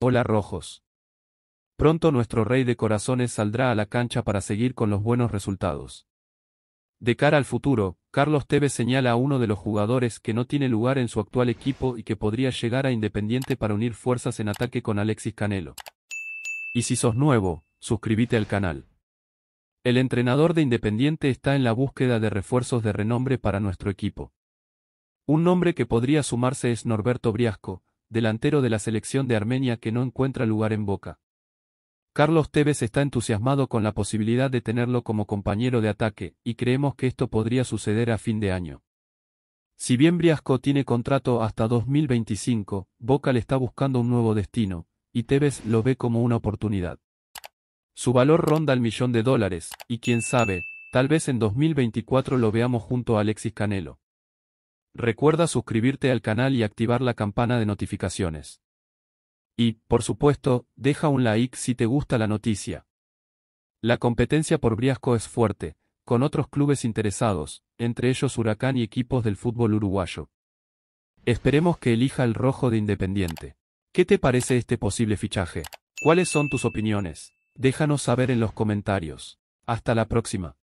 Hola Rojos. Pronto nuestro rey de corazones saldrá a la cancha para seguir con los buenos resultados. De cara al futuro, Carlos Tevez señala a uno de los jugadores que no tiene lugar en su actual equipo y que podría llegar a Independiente para unir fuerzas en ataque con Alexis Canelo. Y si sos nuevo, suscríbete al canal. El entrenador de Independiente está en la búsqueda de refuerzos de renombre para nuestro equipo. Un nombre que podría sumarse es Norberto Briasco, delantero de la selección de Armenia que no encuentra lugar en Boca. Carlos Tevez está entusiasmado con la posibilidad de tenerlo como compañero de ataque, y creemos que esto podría suceder a fin de año. Si bien Briasco tiene contrato hasta 2025, Boca le está buscando un nuevo destino, y Tevez lo ve como una oportunidad. Su valor ronda el millón de dólares, y quién sabe, tal vez en 2024 lo veamos junto a Alexis Canelo. Recuerda suscribirte al canal y activar la campana de notificaciones. Y, por supuesto, deja un like si te gusta la noticia. La competencia por Briasco es fuerte, con otros clubes interesados, entre ellos Huracán y equipos del fútbol uruguayo. Esperemos que elija el rojo de Independiente. ¿Qué te parece este posible fichaje? ¿Cuáles son tus opiniones? Déjanos saber en los comentarios. Hasta la próxima.